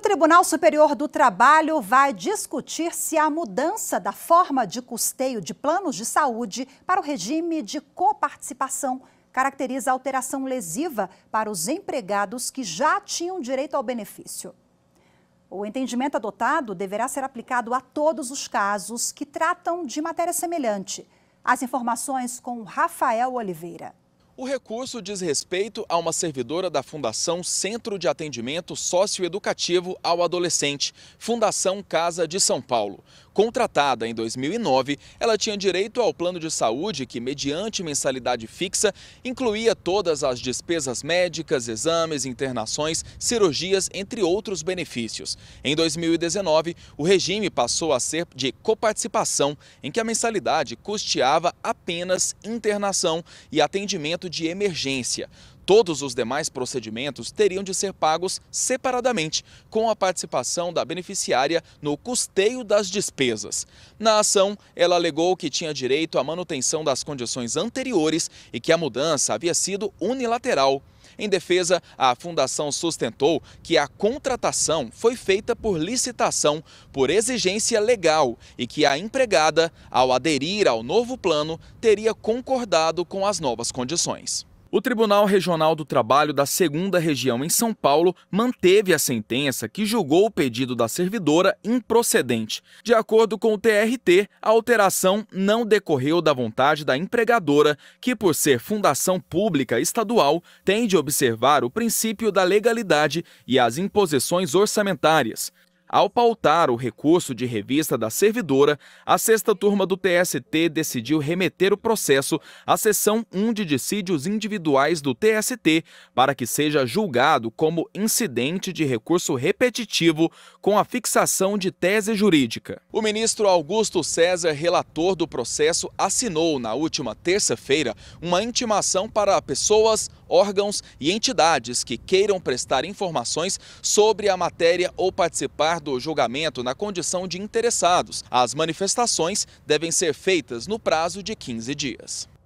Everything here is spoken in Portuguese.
O Tribunal Superior do Trabalho vai discutir se a mudança da forma de custeio de planos de saúde para o regime de coparticipação caracteriza alteração lesiva para os empregados que já tinham direito ao benefício. O entendimento adotado deverá ser aplicado a todos os casos que tratam de matéria semelhante. As informações com Rafael Oliveira. O recurso diz respeito a uma servidora da Fundação Centro de Atendimento Socioeducativo ao Adolescente, Fundação Casa de São Paulo. Contratada em 2009, ela tinha direito ao plano de saúde que, mediante mensalidade fixa, incluía todas as despesas médicas, exames, internações, cirurgias, entre outros benefícios. Em 2019, o regime passou a ser de coparticipação, em que a mensalidade custeava apenas internação e atendimento de emergência. Todos os demais procedimentos teriam de ser pagos separadamente, com a participação da beneficiária no custeio das despesas. Na ação, ela alegou que tinha direito à manutenção das condições anteriores e que a mudança havia sido unilateral. Em defesa, a fundação sustentou que a contratação foi feita por licitação, por exigência legal, e que a empregada, ao aderir ao novo plano, teria concordado com as novas condições. O Tribunal Regional do Trabalho da Segunda Região em São Paulo manteve a sentença que julgou o pedido da servidora improcedente. De acordo com o TRT, a alteração não decorreu da vontade da empregadora, que, por ser fundação pública estadual, tem de observar o princípio da legalidade e as imposições orçamentárias. Ao pautar o recurso de revista da servidora, a sexta turma do TST decidiu remeter o processo à sessão 1 de dissídios individuais do TST para que seja julgado como incidente de recurso repetitivo com a fixação de tese jurídica. O ministro Augusto César, relator do processo, assinou na última terça-feira uma intimação para pessoas, órgãos e entidades que queiram prestar informações sobre a matéria ou participar do julgamento na condição de interessados. As manifestações devem ser feitas no prazo de 15 dias.